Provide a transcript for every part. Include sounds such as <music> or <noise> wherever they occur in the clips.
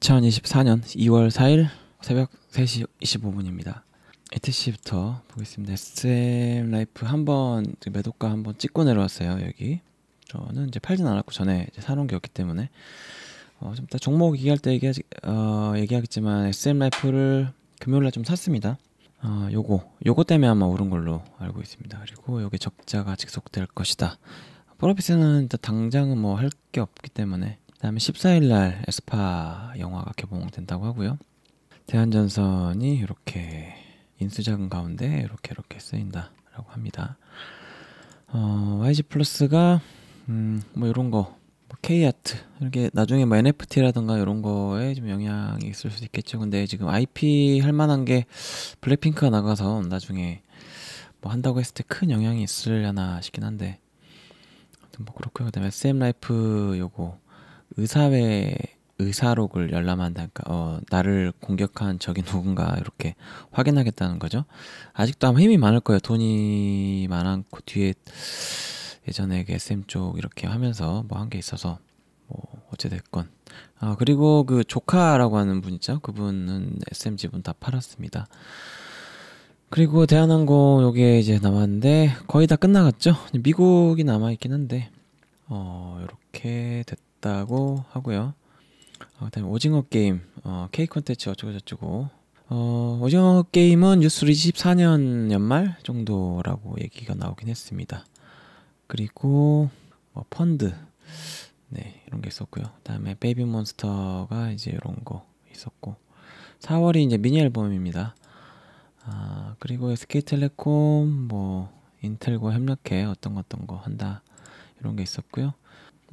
2024년 2월 4일 새벽 3시 25분입니다. 에티시부터 보겠습니다. SM 라이프 한번 매도가 한번 찍고 내려왔어요. 여기 저는 이제 팔진 않았고 전에 이제 사놓은 게 없기 때문에 어, 좀 이따 종목 얘기할 때 얘기하지, 어, 얘기하겠지만 SM 라이프를 금요일날 좀 샀습니다. 어, 요거 요거 때문에 아마 오른 걸로 알고 있습니다. 그리고 여기 적자가 지속될 것이다. 프로피스는 당장은 뭐 할 게 없기 때문에 다음에 14일 날 에스파 영화가 개봉된다고 하고요. 대한전선이 이렇게 인수작은 가운데 이렇게 이렇게 쓰인다라고 합니다. 어, YG 플러스가 음, 뭐 이런 거 뭐 K 아트 이렇게 나중에 뭐 NFT라든가 이런 거에 좀 영향이 있을 수도 있겠죠. 근데 지금 IP 할 만한 게 블랙핑크가 나가서 나중에 뭐 한다고 했을 때 큰 영향이 있을려나 싶긴 한데 뭐 그렇고요. 그다음에 SM 라이프 요거 의사회 의사록을 열람한다니까 어, 나를 공격한 적이 누군가 이렇게 확인하겠다는 거죠. 아직도 아마 힘이 많을 거예요. 돈이 많고 그 뒤에 예전에 SM 쪽 이렇게 하면서 뭐 한 게 있어서 뭐 어찌됐건 아 그리고 그 조카라고 하는 분 있죠. 그분은 SM 지분 다 팔았습니다. 그리고 대한항공 요게 이제 남았는데 거의 다 끝나갔죠. 미국이 남아 있긴 한데 어 이렇게 됐. 있다고 하고요. 어, 다음 오징어 게임, 어, K 컨텐츠 어쩌고 저쩌고. 어, 오징어 게임은 뉴스 24년 연말 정도라고 얘기가 나오긴 했습니다. 그리고 뭐 펀드, 네 이런 게 있었고요. 다음에 베이비 몬스터가 이제 이런 거 있었고, 4월이 이제 미니 앨범입니다. 아, 그리고 SK텔레콤 뭐 인텔과 협력해 어떤 거 어떤 거 한다 이런 게 있었고요.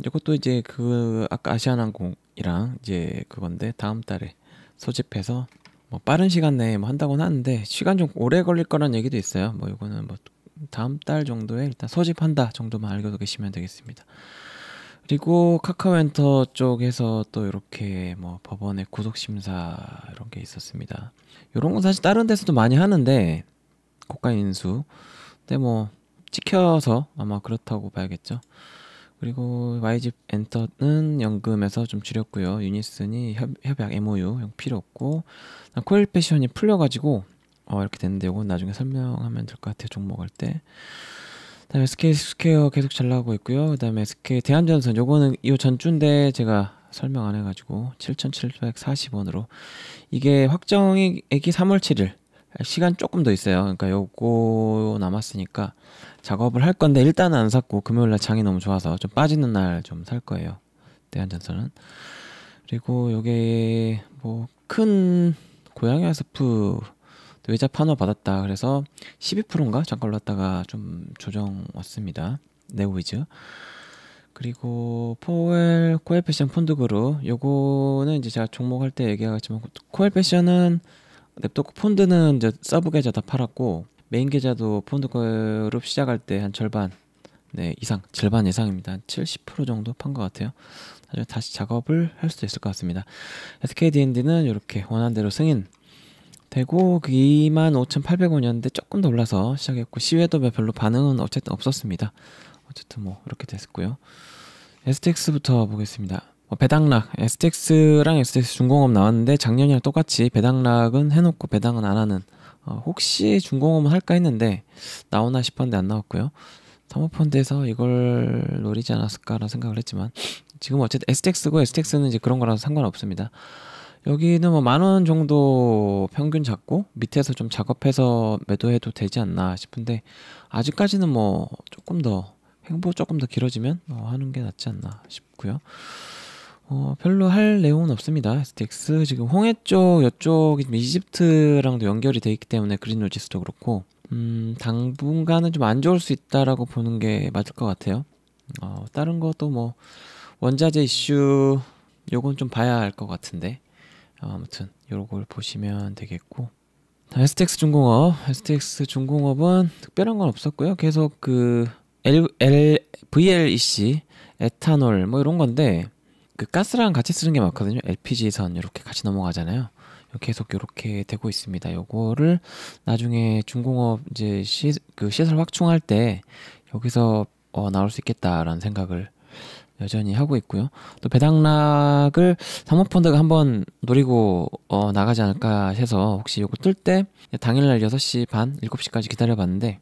이것도 이제 그 아까 아시아나항공이랑 이제 그건데 다음 달에 소집해서 뭐 빠른 시간 내에 뭐 한다고는 하는데 시간 좀 오래 걸릴 거란 얘기도 있어요. 뭐 이거는 뭐 다음 달 정도에 일단 소집한다 정도만 알고 계시면 되겠습니다. 그리고 카카오엔터 쪽에서 또 이렇게 뭐 법원의 구속 심사 이런 게 있었습니다. 이런 건 사실 다른 데서도 많이 하는데 국가 인수. 근데 뭐 찍혀서 아마 그렇다고 봐야겠죠. 그리고 YG 엔터는 연금에서 좀 줄였고요. 유니슨이 협, 협약 MOU 필요 없고 코일 패션이 풀려가지고 어, 이렇게 됐는데 이건 나중에 설명하면 될 것 같아요. 종목 할 때. 그다음에 SK 스퀘어 계속 잘나오고 있고요. 그다음에 SK 대한전선 요거는 이 전주인데 제가 설명 안 해가지고 7,740원으로 이게 확정액이 3월 7일 시간 조금 더 있어요. 그러니까 요거 남았으니까 작업을 할 건데 일단은 안 샀고 금요일 날 장이 너무 좋아서 좀 빠지는 날 좀 살 거예요. 대한전선은 그리고 요게 뭐 큰 고양이 와스프 외자 판호 받았다. 그래서 12%인가 잠깐 올랐다가 좀 조정 왔습니다. 네오이즈 그리고 포엘 코엘 패션 폰드 그룹 요거는 이제 제가 종목할 때 얘기하겠지만 코엘 패션은 냅토크 그 폰드는 이제 서브 계좌 다 팔았고 메인 계좌도 폰드 그룹 시작할 때 한 절반 네 이상 절반 이상입니다. 한70% 정도 판 것 같아요. 나중에 다시 작업을 할 수도 있을 것 같습니다. SKDND는 이렇게 원한 대로 승인 되고 25,800원이었는데 그 조금 더 올라서 시작했고 시외도 뭐 별로 반응은 어쨌든 없었습니다. 어쨌든 뭐 이렇게 됐고요. STX부터 보겠습니다. 뭐 배당락 STX랑 STX 중공업 나왔는데 작년이랑 똑같이 배당락은 해놓고 배당은 안 하는 어, 혹시 중공업은 할까 했는데 나오나 싶었는데 안 나왔고요. 사모펀드에서 이걸 노리지 않았을까라는 생각을 했지만 지금 어쨌든 STX고 STX는 이제 그런 거랑 상관없습니다. 여기는 뭐 만 원 정도 평균 잡고 밑에서 좀 작업해서 매도해도 되지 않나 싶은데 아직까지는 뭐 조금 더 행보 조금 더 길어지면 뭐 하는 게 낫지 않나 싶고요. 어, 별로 할 내용은 없습니다. STX 지금 홍해 쪽, 이쪽이 이집트랑도 연결이 돼 있기 때문에 그린 로지스도 그렇고 음, 당분간은 좀 안 좋을 수 있다라고 보는 게 맞을 것 같아요. 어, 다른 것도 뭐 원자재 이슈 요건 좀 봐야 할 것 같은데 어, 아무튼 요걸 보시면 되겠고 STX 중공업, STX 중공업은 특별한 건 없었고요. 계속 그 L, L, VLEC, 에탄올 뭐 이런 건데 그 가스랑 같이 쓰는 게 맞거든요. LPG선 이렇게 같이 넘어가잖아요. 계속 이렇게 되고 있습니다. 요거를 나중에 중공업 이제 시, 그 시설 확충할 때 여기서 어, 나올 수 있겠다라는 생각을 여전히 하고 있고요. 또 배당락을 사모펀드가 한번 노리고 어, 나가지 않을까 해서 혹시 요거 뜰 때 당일날 6시 반, 7시까지 기다려봤는데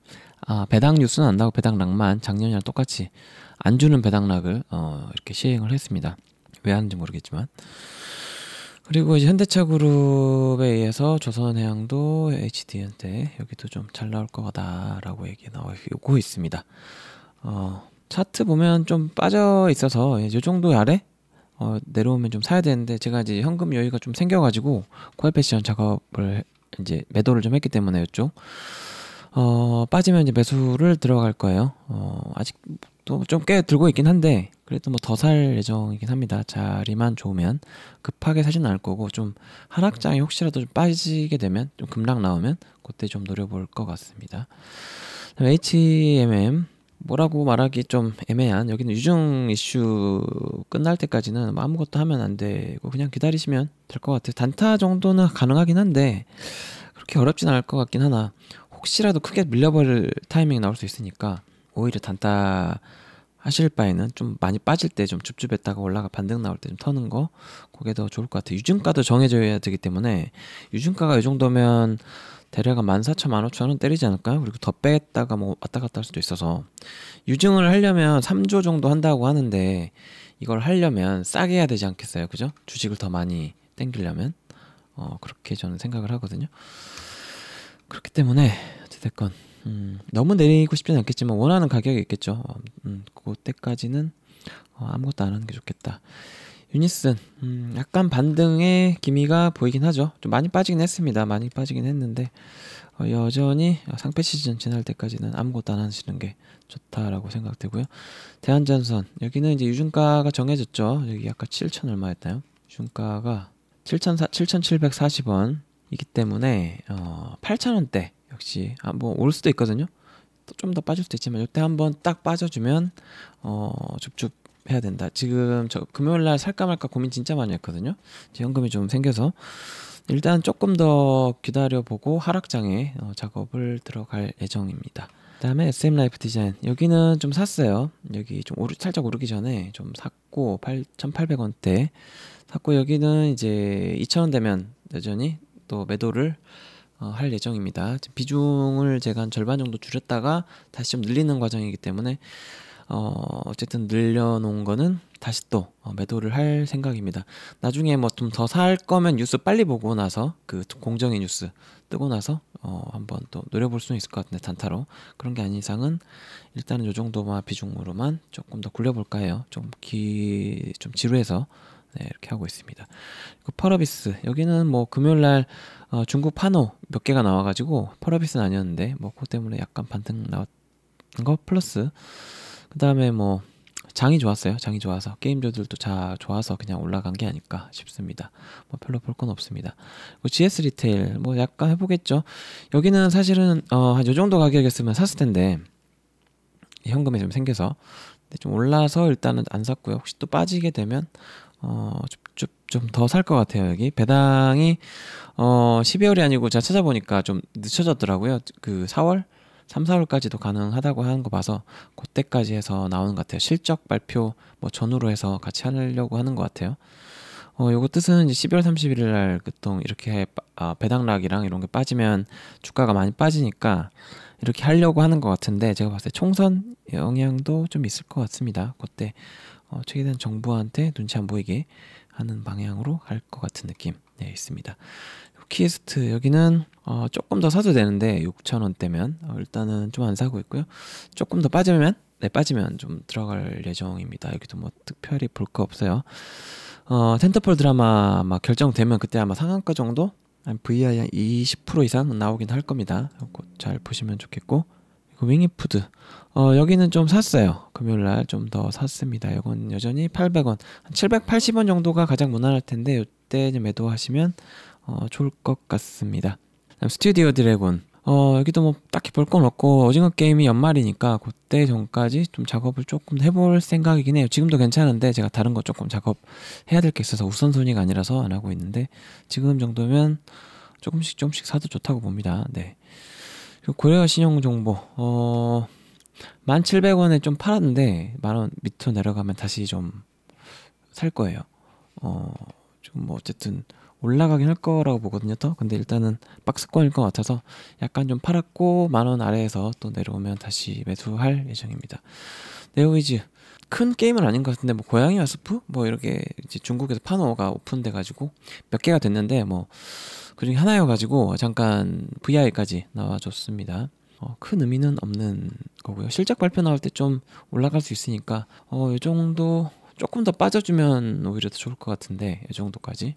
아, 배당 뉴스는 안 나고 배당락만 작년이랑 똑같이 안 주는 배당락을 어, 이렇게 시행을 했습니다. 왜 하는지 모르겠지만 그리고 이제 현대차 그룹에 의해서 조선해양도 HD한테 여기도 좀 잘 나올 거다라고 얘기 나오고 있습니다. 어, 차트 보면 좀 빠져 있어서 이 정도 아래 어, 내려오면 좀 사야 되는데 제가 이제 현금 여유가 좀 생겨가지고 코어 패션 작업을 이제 매도를 좀 했기 때문에 이쪽 어, 빠지면 이제 매수를 들어갈 거예요. 어, 아직도 좀 꽤 들고 있긴 한데 그래도 뭐 더 살 예정이긴 합니다. 자리만 좋으면 급하게 사진 않을 거고 좀 하락장에 혹시라도 좀 빠지게 되면 좀 급락 나오면 그때 좀 노려볼 것 같습니다. HMM 뭐라고 말하기 좀 애매한 여기는 유증 이슈 끝날 때까지는 뭐 아무것도 하면 안 되고 그냥 기다리시면 될 것 같아요. 단타 정도는 가능하긴 한데 그렇게 어렵진 않을 것 같긴 하나 혹시라도 크게 밀려버릴 타이밍이 나올 수 있으니까 오히려 단타 하실 바에는 좀 많이 빠질 때 좀 줍줍했다가 올라가 반등 나올 때 좀 터는 거 그게 더 좋을 것 같아요. 유증가도 정해져야 되기 때문에 유증가가 이 정도면 대략 한1 4 0 0 0 1 5 0 0 0원 때리지 않을까요? 그리고 더 빼다가 뭐 왔다 갔다 할 수도 있어서 유증을 하려면 3조 정도 한다고 하는데 이걸 하려면 싸게 해야 되지 않겠어요? 그죠? 주식을 더 많이 땡기려면 어 그렇게 저는 생각을 하거든요. 그렇기 때문에 어찌됐건 음, 너무 내리고 싶지는 않겠지만 원하는 가격이 있겠죠. 어, 음, 그때까지는 어, 아무것도 안 하는 게 좋겠다. 유니슨 음, 약간 반등의 기미가 보이긴 하죠. 좀 많이 빠지긴 했습니다. 많이 빠지긴 했는데 어, 여전히 상패 시즌 지날 때까지는 아무것도 안 하시는 게 좋다라고 생각되고요. 대한전선 여기는 이제 유준가가 정해졌죠. 여기 약간 7천 얼마였나요? 유준가가 7,740원 이기 때문에 어, 8,000원대 역시 아, 뭐올 수도 있거든요. 좀 더 빠질 수도 있지만 이때 한번 딱 빠져주면 어, 줍줍 해야 된다. 지금 저 금요일 날 살까 말까 고민 진짜 많이 했거든요. 제 현금이 좀 생겨서 일단 조금 더 기다려보고 하락장에 어, 작업을 들어갈 예정입니다. 그다음에 SM 라이프 디자인 여기는 좀 샀어요. 여기 좀 오르 살짝 오르기 전에 좀 샀고 8,800원대 샀고 여기는 이제 2,000원 되면 여전히 또 매도를 어, 할 예정입니다. 비중을 제가 한 절반 정도 줄였다가 다시 좀 늘리는 과정이기 때문에 어, 어쨌든 늘려놓은 거는 다시 또 어, 매도를 할 생각입니다. 나중에 뭐 좀 더 살 거면 뉴스 빨리 보고 나서 그 공정의 뉴스 뜨고 나서 어, 한번 또 노려볼 수 있을 것 같은데 단타로 그런 게 아닌 이상은 일단은 요 정도만 비중으로만 조금 더 굴려볼까 해요. 좀 기 좀 지루해서 네, 이렇게 하고 있습니다. 그 퍼러비스 여기는 뭐 금요일 날 어, 중국 파노 몇 개가 나와가지고 펄어빗은 아니었는데 뭐 그거 때문에 약간 반등 나왔던 거 플러스 그 다음에 뭐 장이 좋았어요. 장이 좋아서 게임조들도 자 좋아서 그냥 올라간 게 아닐까 싶습니다. 뭐 별로 볼 건 없습니다. 그 GS 리테일 뭐 약간 해보겠죠. 여기는 사실은 어 한 요 정도 가격이었으면 샀을 텐데 현금이 좀 생겨서 근데 좀 올라서 일단은 안 샀고요. 혹시 또 빠지게 되면 어 줍줍 좀더살것 같아요 여기 배당이 어 12월이 아니고 제가 찾아보니까 좀 늦춰졌더라고요 그 4월 3, 4월까지도 가능하다고 하는 거 봐서 그때까지 해서 나오는 것 같아요 실적 발표 뭐 전후로 해서 같이 하려고 하는 것 같아요 어 요거 뜻은 이제 12월 31일 날 보통 이렇게 해, 아, 배당락이랑 이런 게 빠지면 주가가 많이 빠지니까 이렇게 하려고 하는 것 같은데 제가 봤을 때 총선 영향도 좀 있을 것 같습니다 그때 어, 최대한 정부한테 눈치 안 보이게 하는 방향으로 할 것 같은 느낌 네, 있습니다. 키에스트 여기는 어, 조금 더 사도 되는데 6,000원대면 어, 일단은 좀 안 사고 있고요. 조금 더 빠지면 네, 빠지면 좀 들어갈 예정입니다. 여기도 뭐 특별히 볼 거 없어요. 어, 텐트폴 드라마 아마 결정되면 그때 아마 상한가 정도 VI 한 20% 이상 나오긴 할 겁니다. 잘 보시면 좋겠고 그 윙이푸드 어, 여기는 좀 샀어요. 금요일 날 좀 더 샀습니다. 이건 여전히 800원, 한 780원 정도가 가장 무난할 텐데 이때 좀 매도하시면 어, 좋을 것 같습니다. 다음 스튜디오 드래곤 어, 여기도 뭐 딱히 볼 건 없고 오징어 게임이 연말이니까 그때 전까지 좀 작업을 조금 해볼 생각이긴 해요. 지금도 괜찮은데 제가 다른 거 조금 작업해야 될 게 있어서 우선순위가 아니라서 안 하고 있는데 지금 정도면 조금씩 조금씩 사도 좋다고 봅니다. 네. 고려 신용정보 어 1700원에 좀 팔았는데 만 원 밑으로 내려가면 다시 좀 살 거예요 어 좀 뭐 어쨌든 올라가긴 할 거라고 보거든요 또 근데 일단은 박스권일 것 같아서 약간 좀 팔았고 만 원 아래에서 또 내려오면 다시 매수할 예정입니다 네오이즈 큰 게임은 아닌 것 같은데 뭐 고양이와 스프 뭐 이렇게 이제 중국에서 파노가 오픈돼 가지고 몇 개가 됐는데 뭐 그중 에 하나여가지고 잠깐 v i 까지 나와줬습니다. 어, 큰 의미는 없는 거고요. 실적 발표 나올 때 좀 올라갈 수 있으니까 어, 이 정도 조금 더 빠져주면 오히려 더 좋을 것 같은데 이 정도까지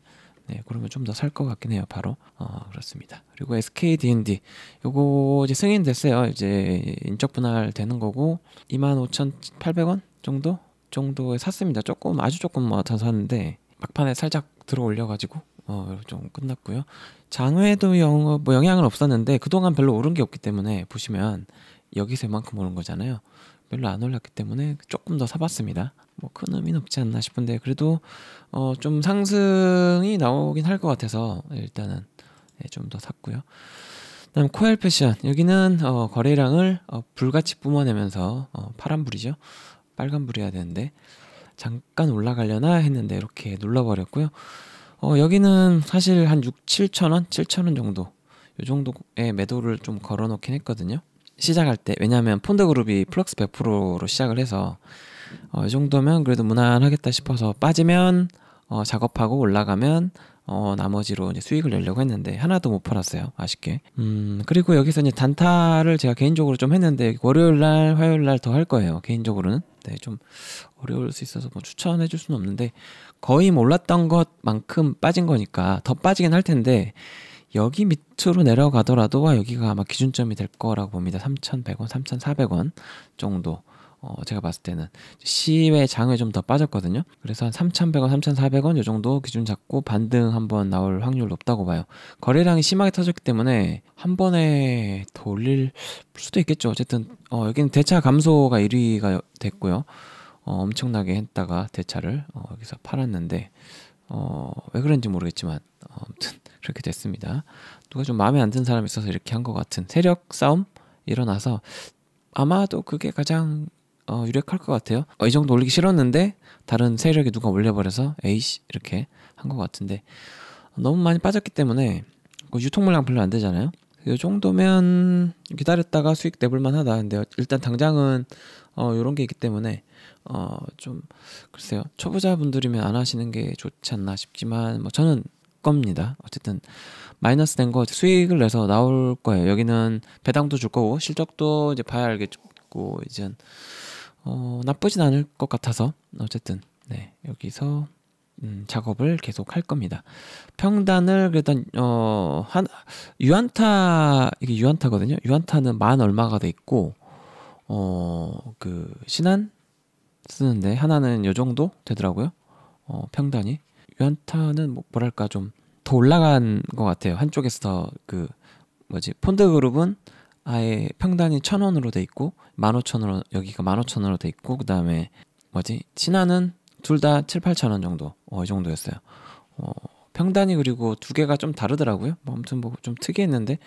네, 그러면 좀 더 살 것 같긴 해요. 바로 어, 그렇습니다. 그리고 SK D&D n 요거 이제 승인됐어요. 이제 인적 분할 되는 거고 25,800원 정도 정도에 샀습니다. 조금 아주 조금 뭐더 샀는데 막판에 살짝 들어 올려가지고 어, 좀 끝났고요. 장외도 영어, 뭐 영향은 없었는데 그동안 별로 오른 게 없기 때문에 보시면 여기서 만큼 오른 거잖아요. 별로 안 올랐기 때문에 조금 더 사봤습니다. 뭐 큰 의미는 없지 않나 싶은데 그래도 어, 좀 상승이 나오긴 할 것 같아서 일단은 네, 예, 좀 더 샀고요. 다음 코엘 패션 여기는 어, 거래량을 어, 불같이 뿜어내면서 어, 파란불이죠. 빨간불이어야 되는데 잠깐 올라가려나 했는데 이렇게 눌러버렸고요. 어, 여기는 사실 한 6, 7천 원, 7천 원 정도 요 정도의 매도를 좀 걸어놓긴 했거든요. 시작할 때 왜냐하면 폰드그룹이 플럭스 100%로 시작을 해서 어, 이 정도면 그래도 무난하겠다 싶어서 빠지면 어, 작업하고 올라가면 어, 나머지로 이제 수익을 내려고 했는데 하나도 못 팔았어요. 아쉽게. 음, 그리고 여기서 이제 단타를 제가 개인적으로 좀 했는데 월요일 날, 화요일 날 더 할 거예요. 개인적으로는. 네, 좀 어려울 수 있어서 뭐 추천해 줄 수는 없는데 거의 몰랐던 것만큼 빠진 거니까 더 빠지긴 할 텐데 여기 밑으로 내려가더라도 와 아, 여기가 아마 기준점이 될 거라고 봅니다. 3,100원, 3,400원 정도. 어, 제가 봤을 때는 시의 장외 좀더 빠졌거든요. 그래서 한 3,100원, 3,400원 요 정도 기준 잡고 반등 한번 나올 확률 높다고 봐요. 거래량이 심하게 터졌기 때문에 한 번에 돌릴 수도 있겠죠. 어쨌든 어, 여기는 대차 감소가 1위가 됐고요. 어, 엄청나게 했다가 대차를 어, 여기서 팔았는데 어, 왜 그런지 모르겠지만 어, 아무튼 <laughs> 그렇게 됐습니다. 누가 좀 마음에 안 든 사람이 있어서 이렇게 한 것 같은 세력 싸움 일어나서 아마도 그게 가장 어, 유력할 것 같아요. 어, 이 정도 올리기 싫었는데 다른 세력이 누가 올려버려서 에이씨 이렇게 한 것 같은데 너무 많이 빠졌기 때문에 그 유통 물량 별로 안 되잖아요. 이 정도면 기다렸다가 수익 내볼만하다. 근데 일단 당장은 어, 이런 게 있기 때문에 어, 좀 글쎄요 초보자분들이면 안 하시는 게 좋지 않나 싶지만 뭐 저는 겁니다. 어쨌든 마이너스 된 거 수익을 내서 나올 거예요. 여기는 배당도 줄 거고 실적도 이제 봐야 알겠고 이젠 어, 나쁘진 않을 것 같아서 어쨌든 네, 여기서 음, 작업을 계속 할 겁니다. 평단을 일단 어, 한 유한타 이게 유한타거든요. 유한타는 만 얼마가 돼 있고 어, 그 신한 쓰는데 하나는 요 정도 되더라고요. 어, 평단이 유한타는 뭐, 뭐랄까 좀 더 올라간 것 같아요. 한쪽에서 더 그 뭐지 폰드 그룹은 아예 평단이 천 원으로 돼 있고 만 오천 원 여기가 만 오천 원으로 돼 있고 그 다음에 뭐지 신화는 둘 다 칠 팔천 원 정도 어, 이 정도였어요. 어, 평단이 그리고 두 개가 좀 다르더라고요. 뭐 아무튼 뭐 좀 특이했는데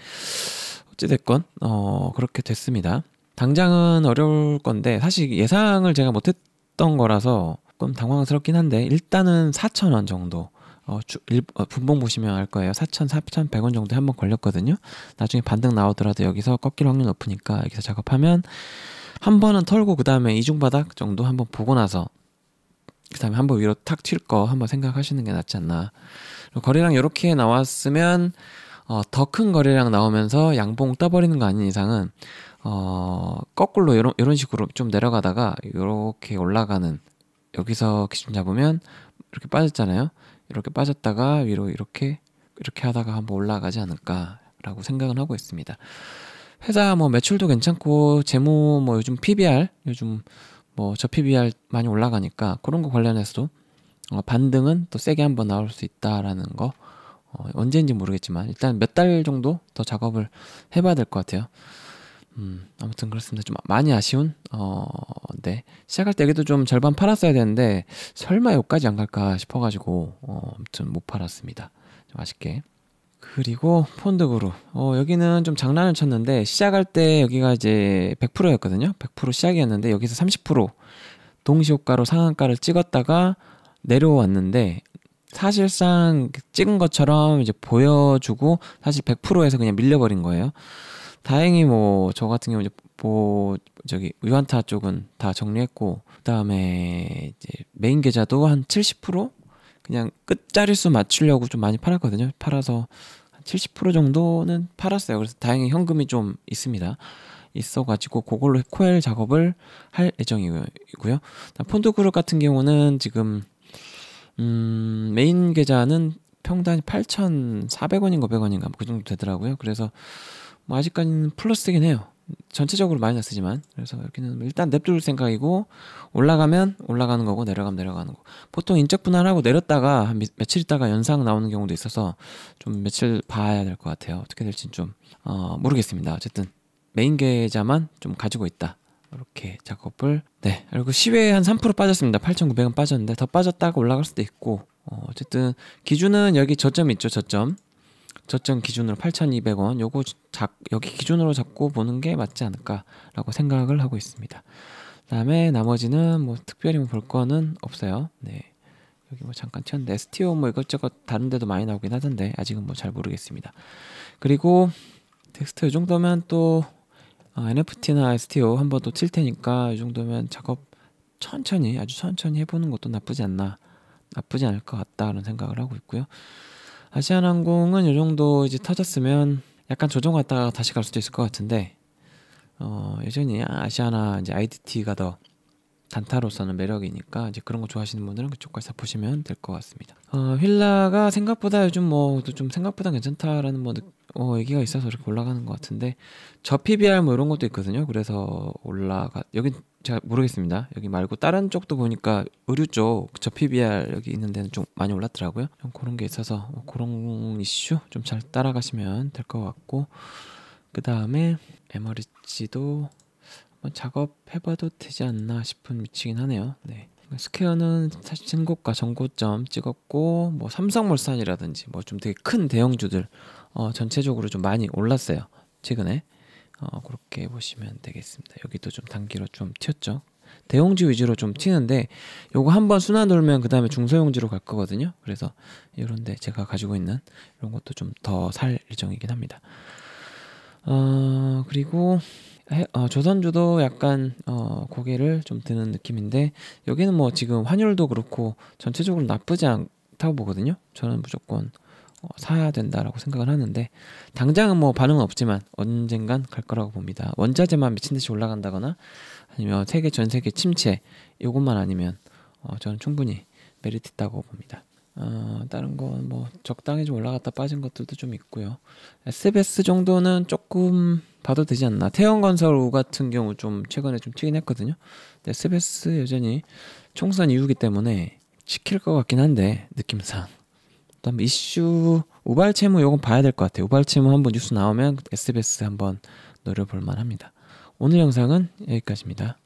어찌됐건 어, 그렇게 됐습니다. 당장은 어려울 건데 사실 예상을 제가 못했던 거라서 조금 당황스럽긴 한데 일단은 4천 원 정도 어, 주, 일, 어, 분봉 보시면 알 거예요. 4천, 4,100원 정도에 한 번 걸렸거든요. 나중에 반등 나오더라도 여기서 꺾일 확률 높으니까 여기서 작업하면 한 번은 털고 그 다음에 이중바닥 정도 한 번 보고 나서 그 다음에 한 번 위로 탁 튈 거 한 번 생각하시는 게 낫지 않나. 거래량 이렇게 나왔으면 어, 더 큰 거래량 나오면서 양봉 떠버리는 거 아닌 이상은 어, 거꾸로 이런 요런 식으로 좀 내려가다가 이렇게 올라가는 여기서 기준 잡으면 이렇게 빠졌잖아요. 이렇게 빠졌다가 위로 이렇게 이렇게 하다가 한번 올라가지 않을까라고 생각은 하고 있습니다. 회사 뭐 매출도 괜찮고 재무 뭐 요즘 PBR 요즘 뭐 저 PBR 많이 올라가니까 그런 거 관련해서도 어 반등은 또 세게 한번 나올 수 있다라는 거어 언제인지 모르겠지만 일단 몇 달 정도 더 작업을 해봐야 될 것 같아요. 음, 아무튼 그렇습니다. 좀 많이 아쉬운. 어, 네. 시작할 때 여기도 좀 절반 팔았어야 되는데 설마 여기까지 안 갈까 싶어가지고 어, 아무튼 못 팔았습니다. 좀 아쉽게. 그리고 폰드 그룹. 어, 여기는 좀 장난을 쳤는데 시작할 때 여기가 이제 100%였거든요. 100% 시작이었는데 여기서 30% 동시효과로 상한가를 찍었다가 내려왔는데 사실상 찍은 것처럼 이제 보여주고 사실 100%에서 그냥 밀려버린 거예요. 다행히 뭐 저 같은 경우 이제 뭐 저기 위안타 쪽은 다 정리했고 그다음에 이제 메인 계좌도 한 70% 그냥 끝자리수 맞추려고 좀 많이 팔았거든요. 팔아서 한 70% 정도는 팔았어요. 그래서 다행히 현금이 좀 있습니다. 있어가지고 그걸로 코엘 작업을 할 예정이고요. 폰드 그룹 같은 경우는 지금 음, 메인 계좌는 평당 8,400원인가 500원인가 뭐 그 정도 되더라고요. 그래서 뭐 아직까지는 플러스긴 해요. 전체적으로 많이 났으지만 그래서 여기는 뭐 일단 냅둘 생각이고 올라가면 올라가는 거고 내려가면 내려가는 거 보통 인적 분할하고 내렸다가 한 미, 며칠 있다가 연상 나오는 경우도 있어서 좀 며칠 봐야 될 것 같아요 어떻게 될진 좀 어, 모르겠습니다 어쨌든 메인 계좌만 좀 가지고 있다 이렇게 작업을 네 그리고 10회 한3% 빠졌습니다 8,900원 빠졌는데 더 빠졌다가 올라갈 수도 있고 어, 어쨌든 기준은 여기 저점 있죠 저점 저점 기준으로 8,200원 요거 작, 여기 기준으로 잡고 보는 게 맞지 않을까라고 생각을 하고 있습니다. 그다음에 나머지는 뭐 특별히 뭐 볼 거는 없어요. 네. 여기 뭐 잠깐 튀었는데 STO 뭐 이것저것 다른 데도 많이 나오긴 하던데 아직은 뭐 잘 모르겠습니다. 그리고 텍스트 이 정도면 또 NFT나 STO 한번또칠 테니까 이 정도면 작업 천천히 아주 천천히 해보는 것도 나쁘지 않나 나쁘지 않을 것 같다는 생각을 하고 있고요. 아시아나항공은 이 정도 이제 터졌으면 약간 조정갔다가 다시 갈 수도 있을 것 같은데 어, 여전히 아시아나 이제 IDT가 더 단타로서는 매력이니까 이제 그런 거 좋아하시는 분들은 그쪽 가서 보시면 될 것 같습니다. 어, 휠라가 생각보다 요즘 뭐 좀 생각보다 괜찮다라는 뭐 느낌 어, 얘기가 있어서 이렇게 올라가는 것 같은데 저 PBR 뭐 이런 것도 있거든요. 그래서 올라가 여기 제가 모르겠습니다. 여기 말고 다른 쪽도 보니까 의류 쪽 저 PBR 여기 있는 데는 좀 많이 올랐더라고요. 좀 그런 게 있어서 어, 그런 이슈 좀 잘 따라가시면 될 것 같고 그 다음에 에머리지도 한번 작업해봐도 되지 않나 싶은 위치긴 하네요. 네. 스퀘어는 사실 신고가 정고점 찍었고 뭐 삼성물산이라든지 뭐 좀 되게 큰 대형주들 어, 전체적으로 좀 많이 올랐어요 최근에 어, 그렇게 보시면 되겠습니다 여기도 좀 단기로 좀 튀었죠 대형주 위주로 좀 튀는데 요거 한번 순환 돌면 그 다음에 중소형주로 갈 거거든요 그래서 이런데 제가 가지고 있는 이런 것도 좀 더살 예정이긴 합니다 어, 그리고 어, 조선주도 약간 어, 고개를 좀 드는 느낌인데 여기는 뭐 지금 환율도 그렇고 전체적으로 나쁘지 않다고 보거든요. 저는 무조건 어, 사야 된다라고 생각을 하는데 당장은 뭐 반응은 없지만 언젠간 갈 거라고 봅니다. 원자재만 미친 듯이 올라간다거나 아니면 세계 전 세계 침체 이것만 아니면 어, 저는 충분히 메리트 있다고 봅니다. 어, 다른 건뭐 적당히 좀 올라갔다 빠진 것들도 좀 있고요. SBS 정도는 조금 봐도 되지 않나. 태형건설 5 같은 경우 좀 최근에 좀 튀긴 했거든요. 근데 SBS 여전히 총선 이후기 때문에 지킬 것 같긴 한데 느낌상. 그다음 이슈 우발 채무 요건 봐야 될 것 같아요. 우발 채무 한번 뉴스 나오면 SBS 한번 노려볼 만합니다. 오늘 영상은 여기까지입니다.